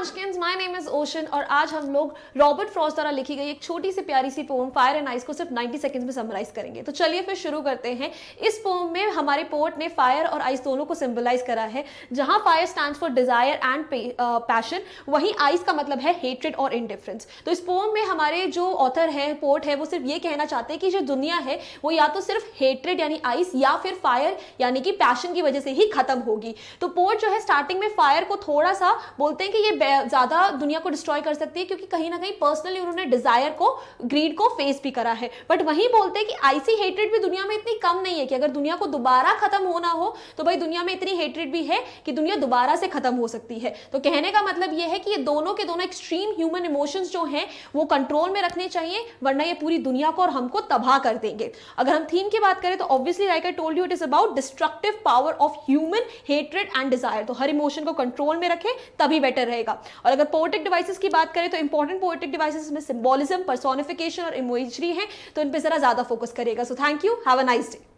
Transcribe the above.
पंचकिंस my name is Ocean और आज हम लोग रॉबर्ट फ्रॉस्ट द्वारा लिखी गई एक छोटी सी प्यारी सी पोम फायर एंड आइस को सिर्फ 90 सेकंड्स में समराइज करेंगे तो चलिए फिर शुरू करते हैं इस पोम में हमारे पोर्ट ने फायर और आइस दोनों को सिंबलाइज करा है जहां fire stand for desire and passion वहीं आइस का मतलब है हेट्रेड और इनडिफरेंस तो इस पोम में हमारे जो ऑथर है पोर्ट है वो सिर्फ ये कहना चाहते हैं कि जो दुनिया है वो या तो सिर्फ हेट्रेड यानी आइस या फिर फायर यानी कि पैशन की वजह से ही खत्म होगी तो पोर्ट जो है स्टार्टिंग में फायर को थोड़ा सा बोलते हैं कि ये ज़्यादा दुनिया को डिस्ट्रॉय कर सकती है क्योंकि कहीं ना कहीं पर्सनली उन्होंने डिज़ायर को ग्रीड को फेस भी करा है बट वहीं बोलते हैं कि आईसी हेट्रेड भी दुनिया में इतनी कम नहीं है कि अगर दुनिया को दोबारा खत्म होना हो तो भाई दुनिया में इतनी हेट्रेड भी है कि दुनिया दोबारा से खत्म हो सकती है तो कहने का मतलब यह है कि ये दोनों के दोनों एक्सट्रीम ह्यूमन इमोशंस जो हैं वो कंट्रोल में रखने चाहिए वरना ये पूरी दुनिया को और हमको तबाह कर देंगे अगर हम थीम की बात करें तो obviously like I told you it is about destructive power of human hatred and desire तो हर इमोशन को कंट्रोल में रखें तभी बेटर रहेगा और अगर पोएटिक डिवाइसेस की बात करें तो इंपॉर्टेंट पोएटिक डिवाइसेस में सिम्बॉलिज्म परसोनिफिकेशन और इमोजरी है तो इन पर जरा ज्यादा फोकस करेगा so thank you have a nice day